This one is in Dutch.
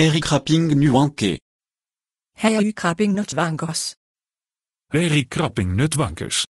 Eric Rapping Nuanke. Hey, Krapping Nutwankers. Eric Krapping Nutwankers.